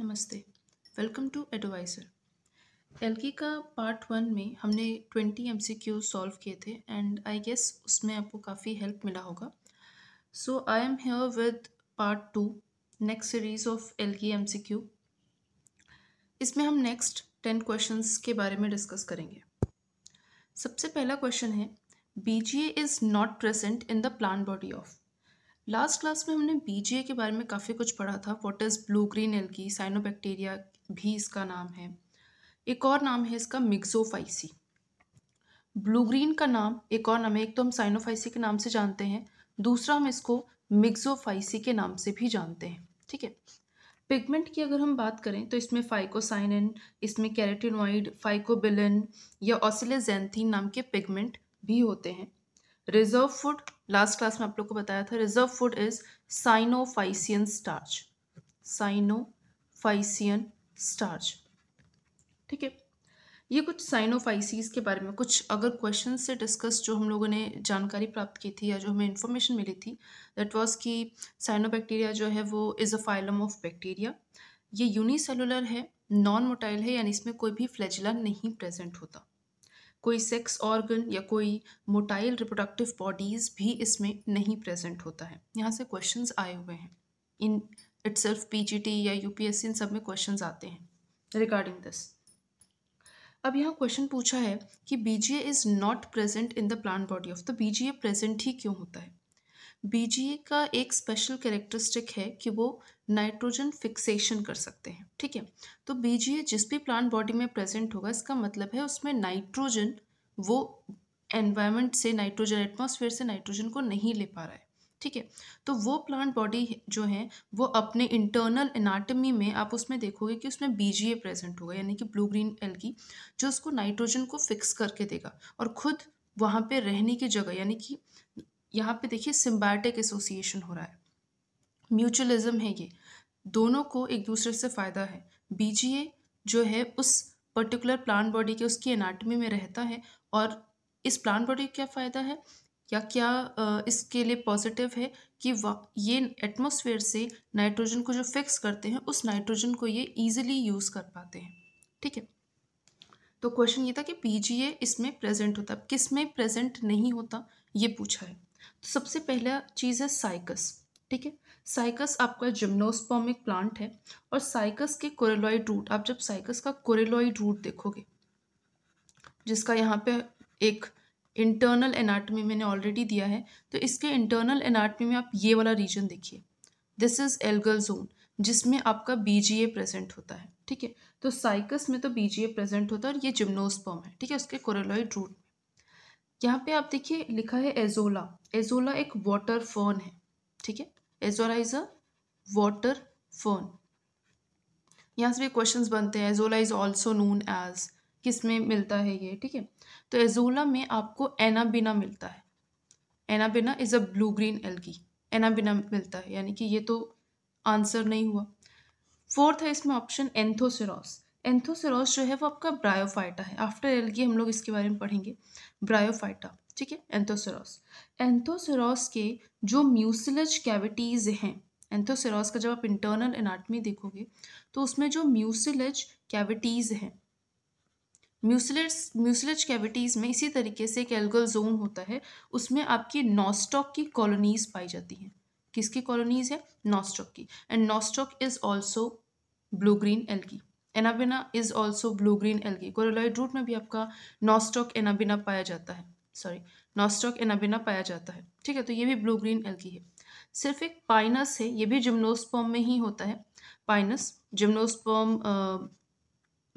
नमस्ते welcome to advisor L का part one में हमने twenty M C Q solve किए थे एंड आई गेस उसमें आपको काफ़ी हेल्प मिला होगा so I am here with part two next series of L की एम सी क्यू इसमें हम नेक्स्ट टेन क्वेश्चंस के बारे में डिस्कस करेंगे सबसे पहला क्वेश्चन है B G A is not present in the plant body of last class में हमने बीजे के बारे में काफ़ी कुछ पढ़ा था what is blue green algae cyanobacteria भी इसका नाम है एक और नाम है इसका मिक्सोफाइसी ब्लू ग्रीन का नाम एक और नाम है एक तो हम साइनोफाइसी के नाम से जानते हैं दूसरा हम इसको मिक्सोफाइसी के नाम से भी जानते हैं ठीक है पिगमेंट की अगर हम बात करें तो इसमें फाइकोसाइनिन इसमें कैरेटिनॉइड फाइकोबिलिन या ऑसिलेजेंथिन नाम के पिगमेंट भी होते हैं रिजर्व फूड लास्ट क्लास में आप लोग को बताया था reserve food is cyanophycean starch cyanophycean starch ठीक है ये कुछ साइनोफाइसिस के बारे में कुछ अगर क्वेश्चन से डिस्कस जो हम लोगों ने जानकारी प्राप्त की थी या जो हमें इन्फॉर्मेशन मिली थी दैट वाज कि साइनोबैक्टीरिया जो है वो is a phylum of bacteria ये यूनिसेलुलर है नॉन मोटाइल है यानी इसमें कोई भी फ्लैजिला नहीं प्रेजेंट होता कोई सेक्स ऑर्गन या कोई मोटाइल रिप्रोडक्टिव बॉडीज़ भी इसमें नहीं प्रेजेंट होता है यहाँ से क्वेश्चन आए हुए हैं इन इट्स सेल्फ पी या यू इन सब में क्वेश्चन आते हैं रिगार्डिंग दिस अब यहाँ क्वेश्चन पूछा है कि BGA is not present in the plant body of तो बीजीए प्रेजेंट ही क्यों होता है बीजीए का एक स्पेशल कैरेक्टरिस्टिक है कि वो नाइट्रोजन फिक्सेशन कर सकते हैं ठीक है तो बीजीए जिस भी प्लांट बॉडी में प्रेजेंट होगा इसका मतलब है उसमें नाइट्रोजन वो एनवायरमेंट से नाइट्रोजन एटमॉस्फेयर से नाइट्रोजन को नहीं ले पा रहा है ठीक है तो वो प्लांट बॉडी जो है वो अपने इंटरनल एनाटमी में आप उसमें देखोगे कि उसमें बीजीए प्रेजेंट होगा यानी कि ब्लू ग्रीन एल्गी जो उसको नाइट्रोजन को फिक्स करके देगा और खुद वहाँ पे रहने की जगह यानी कि यहाँ पे देखिए सिम्बैटिक एसोसिएशन हो रहा है म्यूचुअलिज्म है ये दोनों को एक दूसरे से फ़ायदा है बीजीए जो है उस पर्टिकुलर प्लांट बॉडी के उसकी एनाटमी में रहता है और इस प्लांट बॉडी का क्या फ़ायदा है या क्या इसके लिए पॉजिटिव है कि ये एटमॉस्फेयर से नाइट्रोजन को जो फिक्स करते हैं उस नाइट्रोजन को ये ईजिली यूज़ कर पाते हैं ठीक है तो क्वेश्चन ये था कि पीजीए इसमें प्रेजेंट होता है किस में प्रेजेंट नहीं होता ये पूछा है तो सबसे पहला चीज़ है साइकस ठीक है साइकस आपका जिम्नोस्पॉमिक प्लांट है और साइकस के कोरेलॉइड रूट आप जब साइकस का कोरेलॉइड रूट देखोगे जिसका यहाँ पे एक इंटरनल एनाटमी मैंने ऑलरेडी दिया है तो इसके इंटरनल एनाटमी में आप ये वाला रीजन देखिए दिस इज़ एल्गल जोन जिसमें आपका बीजीए प्रेजेंट होता है ठीक है तो साइकस में तो बीजीए प्रेजेंट होता है और ये जिम्नोस्पॉम है ठीक है उसके कोरेलॉइड रूट में यहाँ पे आप देखिए लिखा है एजोला एजोला एक वाटर फोन है ठीक है Azolla is a water fern यहाँ से भी क्वेश्चन बनते हैं Azolla is also known as किस में मिलता है ये ठीक है तो एजोला में आपको एनाबिना मिलता है Anabaena is a blue green algae Anabaena मिलता है यानी कि ये तो आंसर नहीं हुआ फोर्थ है इसमें ऑप्शन एंथोसिरोस एंथोसरोस जो है वो आपका ब्रायोफाइटा है आफ्टर एलगी हम लोग इसके बारे में पढ़ेंगे ब्रायोफाइटा ठीक है एंथोसरोस एंथोसरोस के जो म्यूसिलज कैविटीज़ हैं एंथोसरोस का जब आप इंटरनल एनाटमी देखोगे तो उसमें जो म्यूसिलज कैविटीज़ हैं म्यूसिलज म्यूसिलज कैविटीज़ में इसी तरीके से एक एल्गल जोन होता है उसमें आपकी नॉस्टॉक की कॉलोनीज़ पाई जाती हैं किसकी कॉलोनीज़ है नॉस्टॉक की and Nostoc is also blue green algae Anabaena is also blue green algae coralloid root में भी आपका नॉस्टॉक एनाबिना पाया जाता है सॉरी नॉस्टॉक एनाबिना पाया जाता है ठीक है तो ये भी ब्लू ग्रीन एल्गी है सिर्फ एक पाइनस है ये भी जिम्नोस्पॉम में ही होता है पाइनस जिम्नोस्पॉम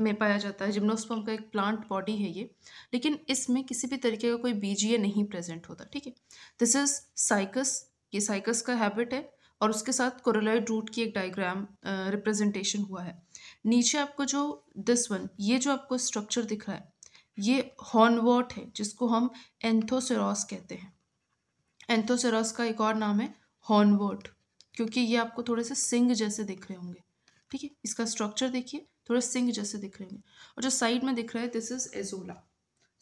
में पाया जाता है जिम्नोस्पॉम का एक प्लांट बॉडी है ये लेकिन इसमें किसी भी तरीके का कोई बीजीए नहीं प्रेजेंट होता ठीक है दिस इज साइकस ये साइकस का हैबिट है और उसके साथ कोरोलॉइड रूट की एक डायग्राम रिप्रेजेंटेशन हुआ है नीचे आपको जो दिस वन ये जो आपको स्ट्रक्चर दिख रहा है ये हॉर्नवर्ट है जिसको हम एंथोसेरॉस कहते हैं एंथोसेरॉस का एक और नाम है हॉर्नवर्ट क्योंकि ये आपको थोड़े से सिंग जैसे दिख रहे होंगे ठीक है इसका स्ट्रक्चर देखिए थोड़े सिंग जैसे दिख रहे होंगे और जो साइड में दिख रहा है this is Azolla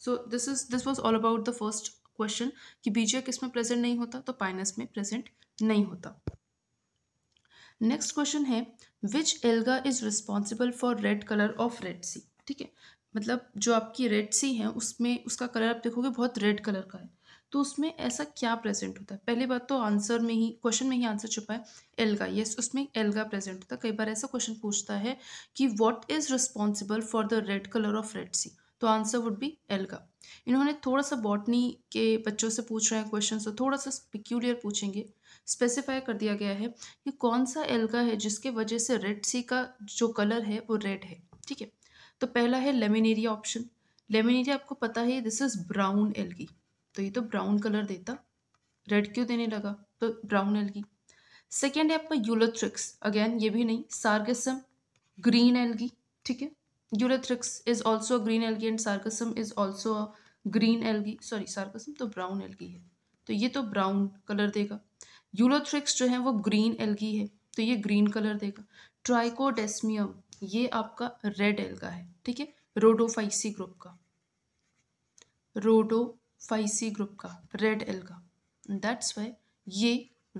so this is this was all about the first question कि बीजिया किस में प्रेजेंट नहीं होता तो पाइनस में प्रेजेंट नहीं होता नेक्स्ट क्वेश्चन है which alga is responsible for red colour of red Sea ठीक है मतलब जो आपकी रेड सी है उसमें उसका कलर आप देखोगे बहुत रेड कलर का है तो उसमें ऐसा क्या प्रेजेंट होता है पहली बात तो आंसर में ही क्वेश्चन में ही आंसर छुपा है एल्गा यस उसमें एल्गा प्रेजेंट होता है कई बार ऐसा क्वेश्चन पूछता है कि what is responsible for the red colour of red sea तो आंसर वुड बी एल्गा इन्होंने थोड़ा सा बॉटनी के बच्चों से पूछ रहे हैं क्वेश्चन तो थोड़ा सा पिक्यूलियर पूछेंगे स्पेसिफाई कर दिया गया है कि कौन सा एल्गा है जिसके वजह से रेड सी का जो कलर है वो रेड है ठीक है तो पहला है लेमिनेरिया ऑप्शन लेमिनेरिया आपको पता है दिस इज ब्राउन एल्गी तो ये तो ब्राउन कलर देता रेड क्यों देने लगा तो ब्राउन एल्गी सेकेंड है आपका यूलोथ्रिक्स अगेन ये भी नहीं सार्गसम ग्रीन एल्गी ठीक है Ulothrix is also green algae and Sargassum is also green algae sorry Sargassum तो ब्राउन एल्गी है तो ये तो ब्राउन कलर देगा यूलोथ्रिक्स जो है वो ग्रीन एल्गी है तो ये ग्रीन कलर देगा ट्राइकोडेस्मियम ये आपका रेड एल्गा है ठीक है रोडोफाइसी ग्रुप का रोडोफाइसी ग्रुप का रेड एल्गा दैट्स वाई ये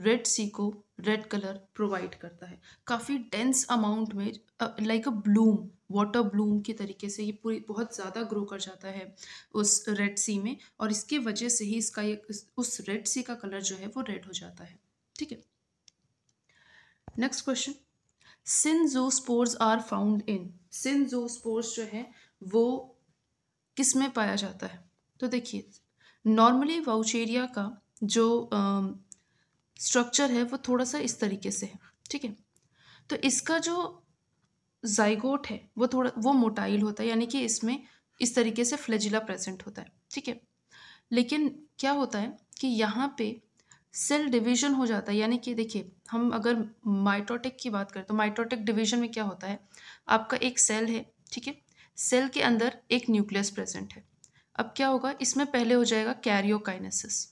रेड सी को रेड कलर प्रोवाइड करता है काफ़ी डेंस अमाउंट में like a bloom water bloom के तरीके से ये पूरी बहुत ज़्यादा ग्रो कर जाता है उस रेड सी में और इसके वजह से ही इसका ये उस रेड सी का कलर जो है वो रेड हो जाता है ठीक है नेक्स्ट क्वेश्चन जो स्पोर्स आर फाउंड इन सिन जो स्पोर्स जो है वो किस में पाया जाता है तो देखिए नॉर्मली वाउचेरिया का जो स्ट्रक्चर है वो थोड़ा सा इस तरीके से है ठीक है तो इसका जो जाइगोट है वो थोड़ा वो मोटाइल होता है यानी कि इसमें इस तरीके से फ्लेजिला प्रेजेंट होता है ठीक है लेकिन क्या होता है कि यहाँ पे सेल डिवीजन हो जाता है यानी कि देखिए हम अगर माइटोटिक की बात करें तो माइटोटिक डिवीजन में क्या होता है आपका एक सेल है ठीक है सेल के अंदर एक न्यूक्लियस प्रेजेंट है अब क्या होगा इसमें पहले हो जाएगा कैरियोकाइनेसिस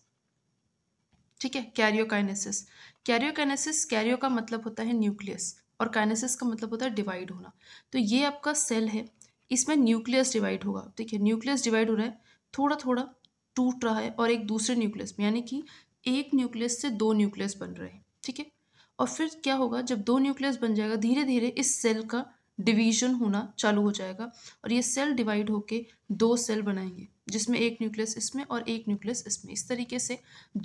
ठीक है कैरियोकाइनेसिस कैरियोकाइनेसिस कैरियो का मतलब होता है न्यूक्लियस और काइनेसिस का मतलब होता है डिवाइड होना तो ये आपका सेल है इसमें न्यूक्लियस डिवाइड होगा ठीक है न्यूक्लियस डिवाइड हो रहा है थोड़ा थोड़ा टूट रहा है और एक दूसरे न्यूक्लियस में यानी कि एक न्यूक्लियस से दो न्यूक्लियस बन रहे हैं ठीक है और फिर क्या होगा जब दो न्यूक्लियस बन जाएगा धीरे धीरे इस सेल का डिवीजन होना चालू हो जाएगा और ये सेल डिवाइड होके दो सेल बनाएंगे जिसमें एक न्यूक्लियस इसमें और एक न्यूक्लियस इसमें इस तरीके से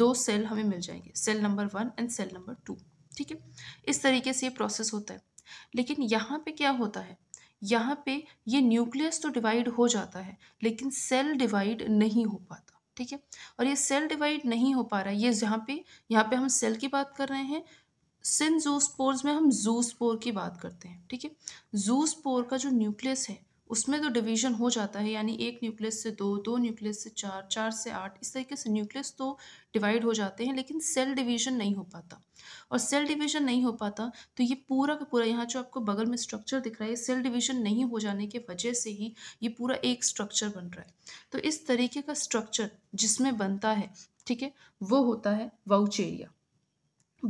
दो सेल हमें मिल जाएंगे cell number one and cell number two ठीक है इस तरीके से ये प्रोसेस होता है लेकिन यहाँ पे क्या होता है यहाँ पे ये न्यूक्लियस तो डिवाइड हो जाता है लेकिन सेल डिवाइड नहीं हो पाता ठीक है और ये सेल डिवाइड नहीं हो पा रहा है ये जहाँ पे यहाँ पे हम सेल की बात कर रहे हैं सिन जूस्पोर्स में हम जूस्पोर की बात करते हैं ठीक है जूस्पोर का जो न्यूक्लियस है उसमें तो डिवीजन हो जाता है यानी एक न्यूक्लियस से दो दो न्यूक्लियस से चार चार से आठ इस तरीके से न्यूक्लियस तो डिवाइड हो जाते हैं लेकिन सेल डिवीजन नहीं हो पाता और सेल डिवीजन नहीं हो पाता तो ये पूरा का पूरा यहाँ जो आपको बगल में स्ट्रक्चर दिख रहा है सेल डिवीजन नहीं हो जाने के वजह से ही ये पूरा एक स्ट्रक्चर बन रहा है तो इस तरीके का स्ट्रक्चर जिसमें बनता है ठीक है वो होता है वाउचेरिया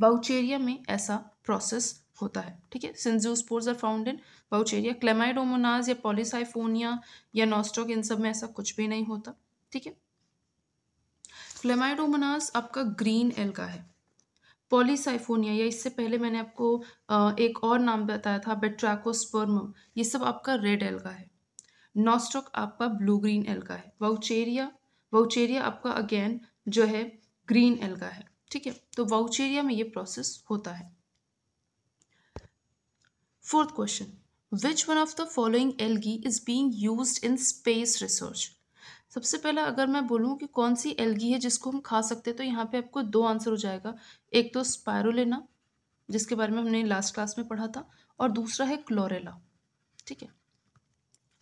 बाउचेरिया में ऐसा प्रोसेस होता है ठीक है सिंजूस्पोर्स आर फाउंड इन बाउचेरिया क्लेमाइडोमोनाज या पॉलिसाइफोनिया या नॉस्टोक इन सब में ऐसा कुछ भी नहीं होता ठीक है क्लेमाइडोमोनाज आपका ग्रीन एल्गा है पॉलीसाइफोनिया या इससे पहले मैंने आपको एक और नाम बताया था बेट्राकोस्पर्म ये सब आपका रेड एल्गा है नोस्टोक आपका ब्लू ग्रीन एल्गा है वाउचेरिया वाउचेरिया आपका अगेन जो है ग्रीन एल्गा है ठीक है तो वाउचेरिया में ये प्रोसेस होता है fourth question which one of the following algae is being used in space research सबसे पहला अगर मैं बोलूँ कि कौन सी एलगी है जिसको हम खा सकते हैं तो यहाँ पे आपको दो आंसर हो जाएगा एक तो स्पायरोना जिसके बारे में हमने लास्ट क्लास में पढ़ा था और दूसरा है क्लोरेला ठीक है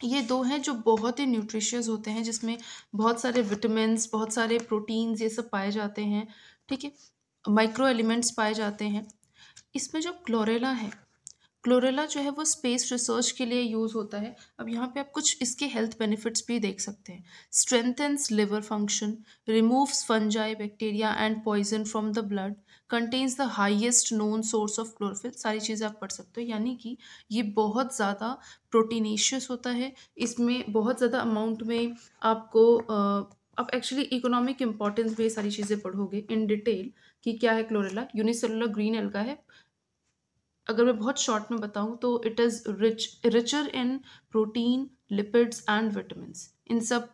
ये दो हैं जो बहुत ही न्यूट्रिशियस होते हैं जिसमें बहुत सारे विटामिन बहुत सारे प्रोटीन्स ये सब पाए जाते हैं ठीक है माइक्रो एलिमेंट्स पाए जाते हैं इसमें जो क्लोरेला है क्लोरेला जो है वो स्पेस रिसर्च के लिए यूज़ होता है अब यहाँ पे आप कुछ इसके हेल्थ बेनिफिट्स भी देख सकते हैं strengthens liver function removes fungi bacteria and poison from the blood contains the highest known source of chlorophyll सारी चीज़ें आप पढ़ सकते हो यानी कि ये बहुत ज़्यादा प्रोटीनेशियस होता है इसमें बहुत ज़्यादा अमाउंट में आपको अब एक्चुअली इकोनॉमिक इंपॉर्टेंस में ये सारी चीज़ें पढ़ोगे इन डिटेल कि क्या है क्लोरेला यूनिसेलुलर ग्रीन एल्गा है अगर मैं बहुत शॉर्ट में बताऊं तो it is rich richer in protein lipids and vitamin इन सब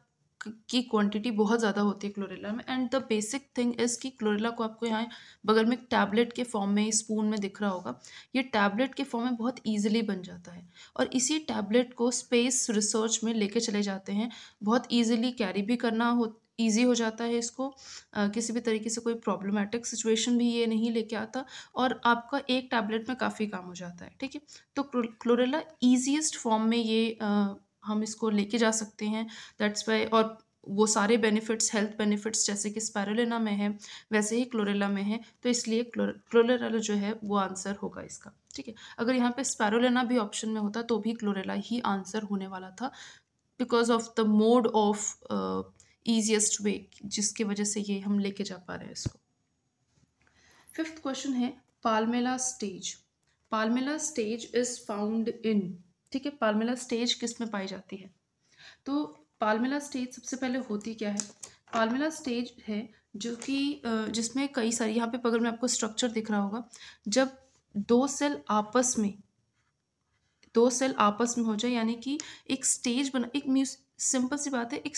की क्वांटिटी बहुत ज़्यादा होती है क्लोरेला में and the basic thing is कि क्लोरेला को आपको यहाँ बगल में टैबलेट के फॉर्म में स्पून में दिख रहा होगा ये टैबलेट के फॉर्म में बहुत ईजिली बन जाता है और इसी टैबलेट को स्पेस रिसर्च में लेके चले जाते हैं बहुत ईजिली कैरी भी करना हो ईजी हो जाता है इसको आ, किसी भी तरीके से कोई प्रॉब्लमेटिक सिचुएशन भी ये नहीं लेके आता और आपका एक टैबलेट में काफ़ी काम हो जाता है ठीक है तो क्लोरेला ईजीएस्ट फॉर्म में ये आ, हम इसको लेके जा सकते हैं दैट्स वाई और वो सारे बेनिफिट्स हेल्थ बेनिफिट्स जैसे कि स्पैरोलिना में है वैसे ही क्लोरेला में है तो इसलिए क्लोरेला जो है वो आंसर होगा इसका ठीक है अगर यहाँ पे स्पैरोलिना भी ऑप्शन में होता तो भी क्लोरेला ही आंसर होने वाला था because of the mode of easiest way जिसकी वजह से ये हम लेके जा पा रहे हैं इसको फिफ्थ क्वेश्चन है palmella stage palmella stage is found in ठीक है पालमेला स्टेज किस में पाई जाती है तो पालमेला स्टेज सबसे पहले होती क्या है पालमेला स्टेज है जो कि जिसमें कई सारी यहाँ पे बगल में आपको स्ट्रक्चर दिख रहा होगा जब दो सेल आपस में दो सेल आपस में हो जाए यानी कि एक स्टेज बना एक म्यूज सिंपल सी बात है एक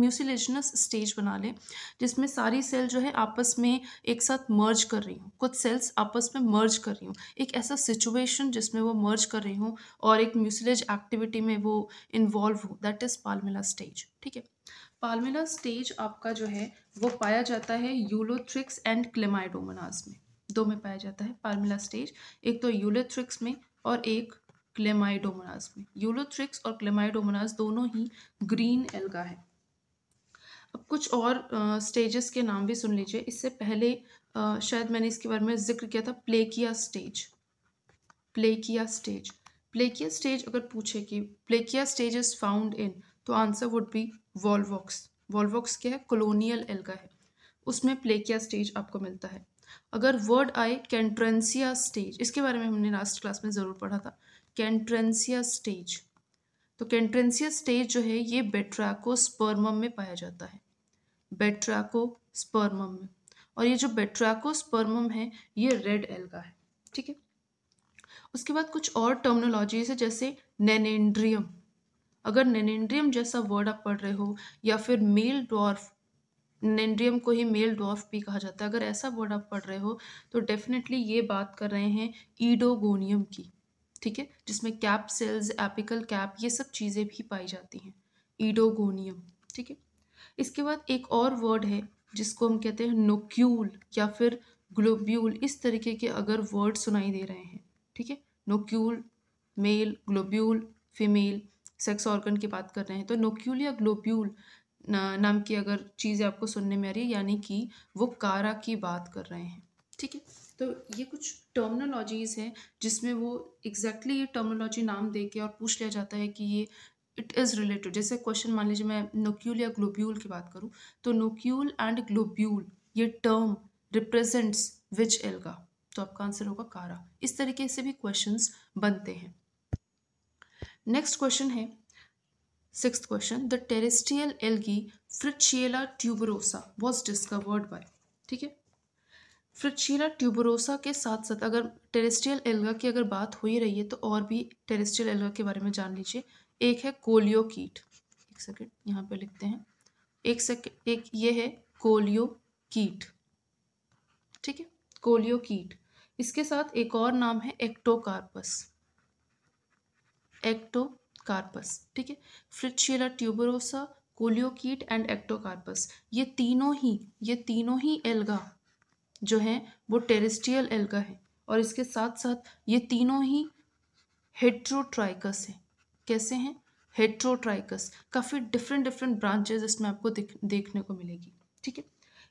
म्यूसिलेजनस स्टेज बना लें जिसमें सारी सेल जो है आपस में एक साथ मर्ज कर रही हूँ कुछ सेल्स आपस में मर्ज कर रही हूँ एक ऐसा सिचुएशन जिसमें वो मर्ज कर रही हूँ और एक म्यूसिलेज एक्टिविटी में वो इन्वॉल्व हो दैट इज़ पालमिला स्टेज ठीक है पालमिला स्टेज आपका जो है वो पाया जाता है यूलोथ्रिक्स एंड क्लेमाइडोमनाज में दो में पाया जाता है पालमिला स्टेज एक तो यूलोथ्रिक्स में और एक क्लेमाइडोमोनास में यूलोथ्रिक्स और क्लेमाइडोमोनास दोनों ही ग्रीन एल्गा है अब कुछ और स्टेजेस के नाम भी सुन लीजिए इससे पहले आ, शायद मैंने इसके बारे में जिक्र किया था plakea stage plakea stage plakea stage अगर पूछे कि plakea stage is found in तो answer would be Volvox Volvox क्या है कॉलोनियल एल्गा है उसमें प्लेकिया स्टेज आपको मिलता है अगर वर्ड आए कैंट्रेंसिया स्टेज इसके बारे में हमने लास्ट क्लास में ज़रूर पढ़ा था कैंट्रेंसिया स्टेज तो कैंट्रेंसिया स्टेज जो है ये बेट्राको स्पर्मम में पाया जाता है बेट्राको स्पर्मम में और ये जो बेट्राको स्पर्मम है ये रेड एल्गा है ठीक है उसके बाद कुछ और टर्मिनोलॉजीज है जैसे नेनेंड्रियम अगर नेनेंड्रियम जैसा वर्ड आप पढ़ रहे हो या फिर मेल डॉर्फ नैंड्रियम को ही मेल डॉर्फ भी कहा जाता है अगर ऐसा वर्ड आप पढ़ रहे हो तो डेफिनेटली ये बात कर रहे हैं ईडोगोनियम की ठीक है जिसमें कैप सेल्स एपिकल कैप ये सब चीज़ें भी पाई जाती हैं ईडोगोनियम ठीक है इसके बाद एक और वर्ड है जिसको हम कहते हैं नोक्यूल या फिर ग्लोब्यूल इस तरीके के अगर वर्ड सुनाई दे रहे हैं ठीक है nucule male globule female sex organ की बात कर रहे हैं तो नोक्यूल या ग्लोब्यूल ना, नाम की अगर चीज़ें आपको सुनने में आ रही है यानी कि वो कारा की बात कर रहे हैं ठीक है तो ये कुछ टर्मिनोलॉजीज़ हैं जिसमें वो एग्जैक्टली exactly ये टर्मिनोलॉजी नाम दे के और पूछ लिया जाता है कि ये इट इज़ रिलेटेड जैसे क्वेश्चन मान लीजिए मैं नोक्यूल या ग्लोब्यूल की बात करूँ तो नोक्यूल एंड ग्लोब्यूल ये टर्म रिप्रेजेंट्स विच एल्गा तो आपका आंसर होगा कारा इस तरीके से भी क्वेश्चन बनते हैं नेक्स्ट क्वेश्चन है six question the terrestrial algae Fritschiella tuberosa was discovered by ठीक है फ्रिटशीरा ट्यूबरोसा के साथ साथ अगर टेरेस्ट्रियल एल्गा की अगर बात हो ही रही है तो और भी टेरेस्ट्रियल एल्गा के बारे में जान लीजिए एक है कोलियो कीट एक सेकेंड यहाँ पे लिखते हैं एक सेकेंड एक ये है कोलियो कीट ठीक है कोलियो कीट इसके साथ एक और नाम है एक्टोकार्पस एक्टोकार्पस ठीक है फ्रिटशीला ट्यूबरोसा कोलियो कीट एंड एक्टोकार्पस ये तीनों ही ये तीनों ही एल्गा जो हैं वो टेरेस्ट्रियल एल्गा है और इसके साथ साथ ये तीनों ही हेट्रोट्राइकस हैं कैसे हैं हेट्रोट्राइकस काफ़ी डिफरेंट डिफरेंट ब्रांचेज इसमें आपको दिख, देखने को मिलेगी ठीक है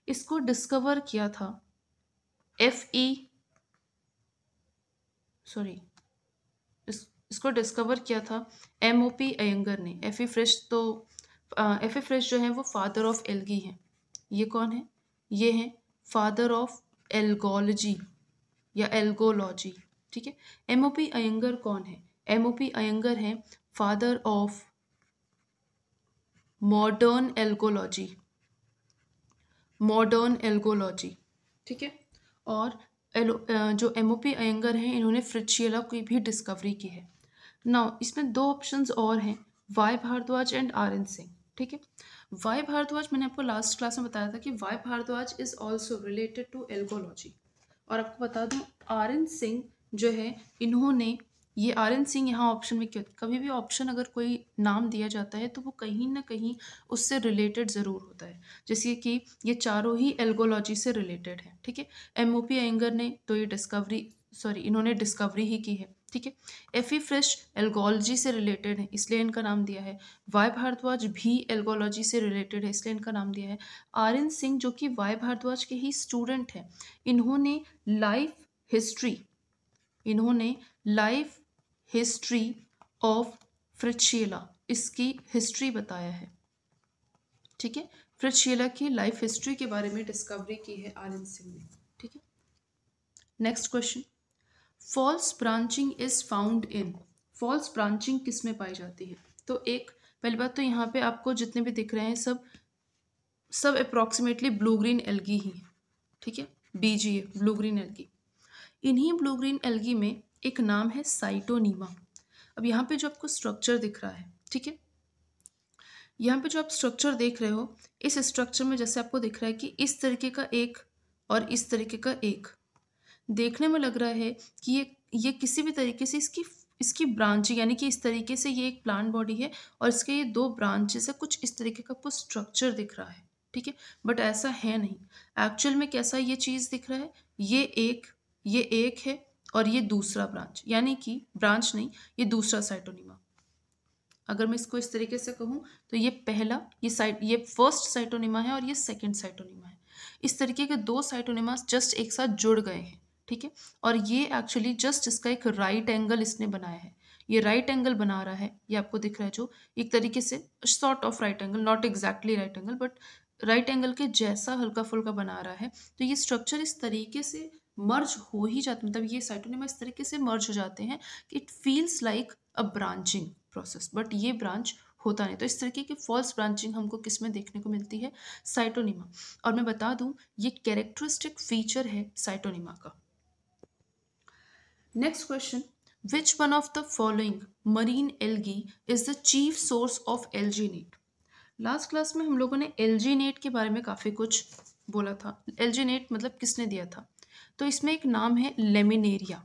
इसको डिस्कवर किया था एफ ई सॉरी इसको डिस्कवर किया था एम ओ पी अयंगर ने एफ ई फ्रेश तो एफ ई फ्रेश जो है वो फादर ऑफ एल्गी हैं ये कौन है ये हैं फादर ऑफ एल्गोलॉजी या एल्गोलॉजी ठीक है एम ओ पी अयंगर कौन है एम ओ पी अयंगर है father of modern algology modern algology ठीक है और एलो जो एम ओ पी अयंगर हैं इन्होंने फ्रिचियला की भी डिस्कवरी की है नाउ इसमें दो ऑप्शंस और हैं Y Bhardwaj and R N Singh ठीक है वाई भारद्वाज मैंने आपको लास्ट क्लास में बताया था कि Y Bhardwaj is also related to algology और आपको बता दूँ आर एन सिंह जो है इन्होंने ये आर एन सिंह यहाँ ऑप्शन में क्यों कभी भी ऑप्शन अगर कोई नाम दिया जाता है तो वो कहीं ना कहीं उससे रिलेटेड ज़रूर होता है जैसे कि ये चारों ही एल्गोलॉजी से रिलेटेड है ठीक है एम ओ पी एंगर ने तो ये डिस्कवरी सॉरी इन्होंने डिस्कवरी ही की है ठीक है एफी फ्रेश एल्गोलॉजी से रिलेटेड है इसलिए इनका नाम दिया है वाई भारद्वाज भी एल्गोलॉजी से रिलेटेड है इसलिए इनका नाम दिया है आर एन सिंह जो कि वाई भारद्वाज के ही स्टूडेंट हैं इन्होंने लाइफ हिस्ट्री इन्होंने लाइफ हिस्ट्री ऑफ फ्रिचियला इसकी हिस्ट्री बताया है ठीक है फ्रिचियला की लाइफ हिस्ट्री के बारे में डिस्कवरी की है आर एन सिंह ने ठीक है next question false branching is found in false branching किस में पाई जाती है तो एक पहली बात तो यहाँ पे आपको जितने भी दिख रहे हैं सब सब अप्रॉक्सीमेटली ब्लू ग्रीन एल्गी ही हैं ठीक है बीजी है ब्लू ग्रीन एल्गी इन्हीं ब्लू ग्रीन एल्गी में एक नाम है साइटोनीमा अब यहाँ पे जो आपको स्ट्रक्चर दिख रहा है ठीक है यहाँ पे जो आप स्ट्रक्चर देख रहे हो इस स्ट्रक्चर में जैसे आपको दिख रहा है कि इस तरीके का एक और इस तरीके का एक देखने में लग रहा है कि ये ये किसी भी तरीके से इसकी इसकी ब्रांच यानी कि इस तरीके से ये एक प्लांट बॉडी है और इसके ये दो ब्रांचेस है कुछ इस तरीके का कुछ स्ट्रक्चर दिख रहा है ठीक है बट ऐसा है नहीं एक्चुअल में कैसा ये चीज़ दिख रहा है ये एक ये एक है और ये दूसरा ब्रांच यानी कि ब्रांच नहीं ये दूसरा साइटोनिमा अगर मैं इसको इस तरीके से कहूँ तो ये पहला ये साइट ये फर्स्ट साइटोनिमा है और ये सेकेंड साइटोनिमा है इस तरीके के दो साइटोनिमा जस्ट एक साथ जुड़ गए हैं ठीक है और ये एक्चुअली जस्ट इसका एक राइट एंगल इसने बनाया है ये राइट right एंगल बना रहा है ये आपको दिख रहा है जो एक तरीके से sort of right angle not exactly right angle but right angle के जैसा हल्का फुल्का बना रहा है तो ये स्ट्रक्चर इस तरीके से मर्ज हो ही जाता मतलब ये साइटोनिमा इस तरीके से मर्ज हो जाते हैं कि it feels like a branching process but ये ब्रांच होता नहीं तो इस तरीके की फॉल्स ब्रांचिंग हमको किस में देखने को मिलती है साइटोनिमा और मैं बता दूं ये कैरेक्टरिस्टिक फीचर है साइटोनिमा का question which one of the following marine marine is the chief source of alginate last class में हम लोगों ने एल्जीनेट के बारे में काफ़ी कुछ बोला था एल्जीनेट मतलब किसने दिया था तो इसमें एक नाम है लेमिनेरिया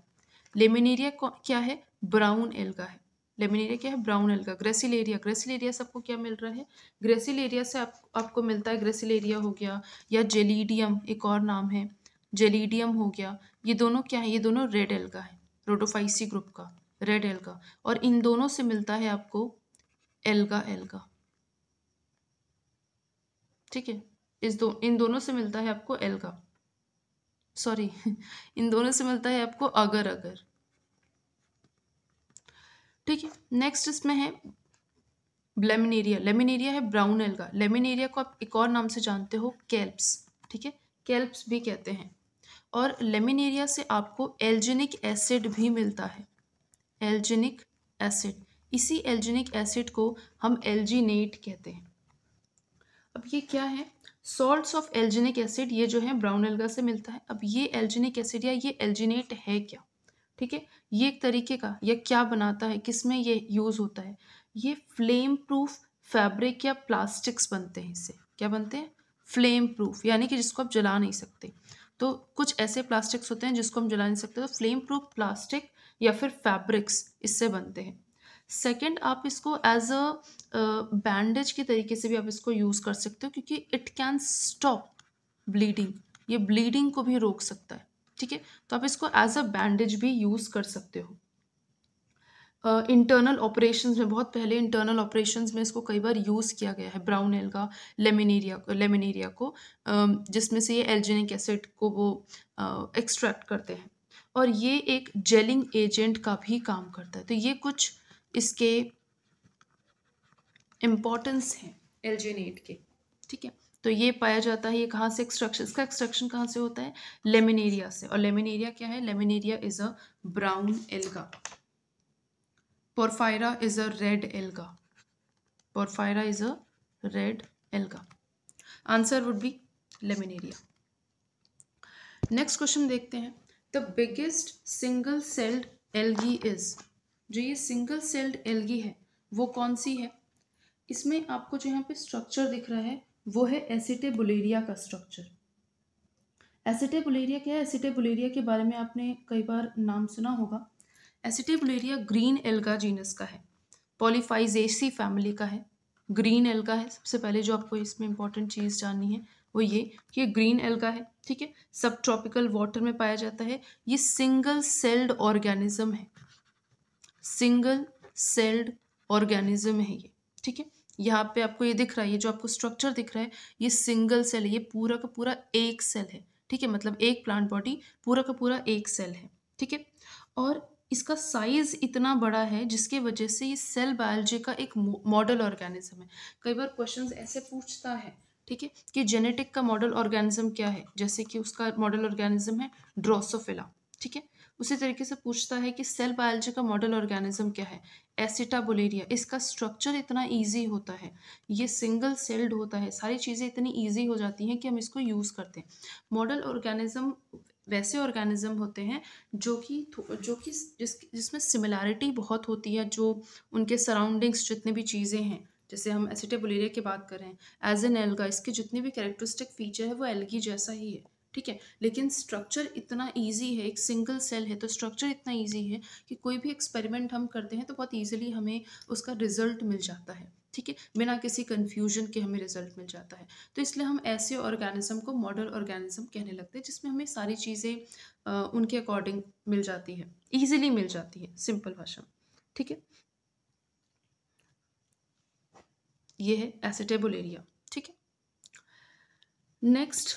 लेमिनेरिया क्या है ब्राउन एल्गा है लेमिनेरिया क्या है ब्राउन एल्गा ग्रेसिलेरिया ग्रेसिलेरिया से आपको क्या मिल रहा है ग्रेसिलेरिया से आप, आपको मिलता है ग्रेसिलेरिया हो गया या जेलीडियम एक और नाम है जेलीडियम हो गया ये दोनों क्या है ये दोनों रेड एल्गा है प्रोटोफाइसी ग्रुप का रेड एल्गा और इन दोनों से मिलता है आपको एल्गा एल्गा ठीक है इस दो इन दोनों से मिलता है आपको एल्गा सॉरी इन दोनों से मिलता है आपको अगर अगर ठीक है नेक्स्ट इसमें है लेमिनेरिया लेमिनेरिया है ब्राउन एल्गा लेमिनेरिया को आप एक और नाम से जानते हो कैल्प्स ठीक है कैल्प्स भी कहते हैं और लेमिनेरिया से आपको एल्जेनिक एसिड भी मिलता है एल्जेनिक एसिड इसी एल्जेनिक एसिड को हम एल्जीनेट कहते हैं अब ये क्या है सॉल्ट्स ऑफ एल्जेनिक एसिड ये जो है ब्राउन एल्गा से मिलता है अब ये एल्जेनिक एसिड या ये एल्जीनेट है क्या ठीक है ये एक तरीके का या क्या बनाता है किस में ये यूज़ होता है ये फ्लेम प्रूफ फैब्रिक या प्लास्टिक्स बनते हैं इससे क्या बनते हैं फ्लेम प्रूफ यानी कि जिसको आप जला नहीं सकते तो कुछ ऐसे प्लास्टिक्स होते हैं जिसको हम जला नहीं सकते तो फ्लेम प्रूफ प्लास्टिक या फिर फैब्रिक्स इससे बनते हैं सेकेंड आप इसको एज अ बैंडेज के तरीके से भी आप इसको यूज़ कर सकते हो क्योंकि इट कैन स्टॉप ब्लीडिंग ये ब्लीडिंग को भी रोक सकता है ठीक है तो आप इसको एज अ बैंडेज भी यूज़ कर सकते हो इंटरनल ऑपरेशंस में बहुत पहले इंटरनल ऑपरेशंस में इसको कई बार यूज़ किया गया है ब्राउन एल का लेमिनेरिया को लेमिनेरिया को जिसमें से ये एल्जेनिक एसिड को वो एक्सट्रैक्ट करते हैं और ये एक जेलिंग एजेंट का भी काम करता है तो ये कुछ इसके इम्पॉर्टेंस हैं एल्जेनेट के ठीक है तो ये पाया जाता है ये कहाँ से एक्सट्रक्शन इसका एक्सट्रक्शन कहाँ से होता है लेमिनेरिया से और लेमिनेरिया क्या है Laminaria is a brown alga Porphyra is a red alga. Porphyra is a red alga. Answer would be laminaria. Next question देखते हैं the biggest single celled algae is जो ये सिंगल सेल्ड एल्गी है वो कौन सी है इसमें आपको जो यहाँ पे स्ट्रक्चर दिख रहा है वो है एसिटे बुलेरिया का स्ट्रक्चर एसिटे बुलेरिया क्या है एसिटे बुलेरिया के बारे में आपने कई बार नाम सुना होगा एसिटिबुलेरिया ग्रीन एल्गा जीनस का है पॉलीफाइजेसी फैमिली का है ग्रीन एल्गा है सबसे पहले जो आपको इसमें इंपॉर्टेंट चीज़ जाननी है वो ये कि ग्रीन एल्गा है ठीक है सब ट्रॉपिकल वाटर में पाया जाता है ये सिंगल सेल्ड ऑर्गेनिज्म है सिंगल सेल्ड ऑर्गेनिज्म है ये ठीक है यहाँ पे आपको ये दिख रहा है ये जो आपको स्ट्रक्चर दिख रहा है ये सिंगल सेल है ये पूरा का पूरा एक सेल है ठीक है मतलब एक प्लांट बॉडी पूरा का पूरा एक सेल है ठीक है और इसका साइज़ इतना बड़ा है जिसके वजह से ये सेल बायोलॉजी का एक मॉडल ऑर्गेनिज्म है कई बार क्वेश्चंस ऐसे पूछता है ठीक है कि जेनेटिक का मॉडल ऑर्गेनिज्म क्या है जैसे कि उसका मॉडल ऑर्गेनिज्म है ड्रोसोफिला ठीक है उसी तरीके से पूछता है कि सेल बायोलॉजी का मॉडल ऑर्गेनिज्म क्या है एसिटाबोलेरिया इसका स्ट्रक्चर इतना इजी होता है ये सिंगल सेल्ड होता है सारी चीज़ें इतनी इजी हो जाती हैं कि हम इसको यूज़ करते हैं मॉडल ऑर्गेनिज्म वैसे ऑर्गेनिज्म होते हैं जो कि जो कि जिस जिसमें सिमिलैरिटी बहुत होती है जो उनके सराउंडिंग्स जितनी भी चीज़ें हैं जैसे हम एसिटेबुलेरिया की बात करें एज एन एल्गा इसके जितने भी कैरेक्टरिस्टिक फीचर है वो एल्गी जैसा ही है ठीक है लेकिन स्ट्रक्चर इतना इजी है एक सिंगल सेल है तो स्ट्रक्चर इतना इजी है कि कोई भी एक्सपेरिमेंट हम करते हैं तो बहुत इजीली हमें उसका रिजल्ट मिल जाता है ठीक है बिना किसी कन्फ्यूजन के हमें रिजल्ट मिल जाता है तो इसलिए हम ऐसे ऑर्गेनिज्म को मॉडल ऑर्गेनिज्म कहने लगते हैं जिसमें हमें सारी चीज़ें उनके अकॉर्डिंग मिल जाती है ईजिली मिल जाती है सिंपल भाषा ठीक है ये है एसिटेबल एरिया ठीक है नेक्स्ट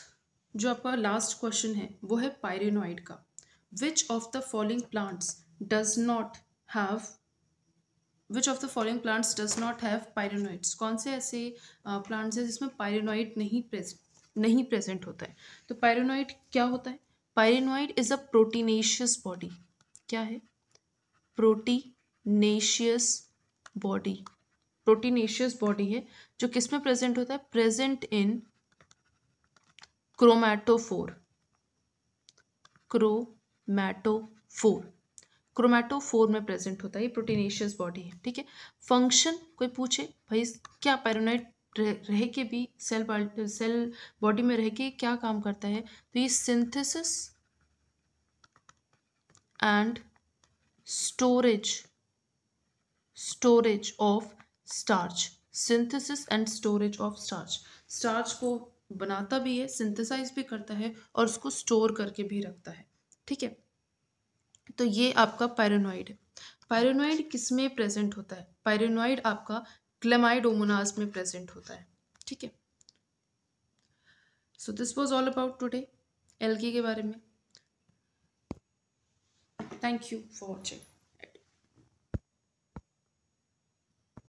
जो आपका लास्ट क्वेश्चन है वो है पायरेनोइड का which of the following plants does not have which of the following plants does not have pyrenoids कौन से ऐसे प्लांट्स हैं जिसमें पायरेनोइड नहीं नहीं प्रेजेंट होता है तो पायरेनोइड क्या होता है pyrenoid is a proteinaceous body क्या है प्रोटीनेशियस बॉडी प्रोटीनेशियस बॉडी है जो किस में प्रेजेंट होता है प्रेजेंट इन क्रोमैटोफोर क्रोमैटोफोर फोर में प्रेजेंट होता है ये प्रोटीनेशियस बॉडी है ठीक है फंक्शन कोई पूछे भाई क्या पैरोनाइट रह, रह के भी सेल सेल बॉडी में रह के क्या काम करता है तो ये synthesis and storage storage of starch synthesis and storage of starch starch को बनाता भी है सिंथेसाइज भी करता है और उसको स्टोर करके भी रखता है ठीक है तो ये आपका पैरोनॉइड है किस में प्रेजेंट होता है पैरोनॉइड आपका क्लेमाइडोमोनास में प्रेजेंट होता है ठीक है so this was all about today algae के बारे में थैंक यू फॉर वॉचिंग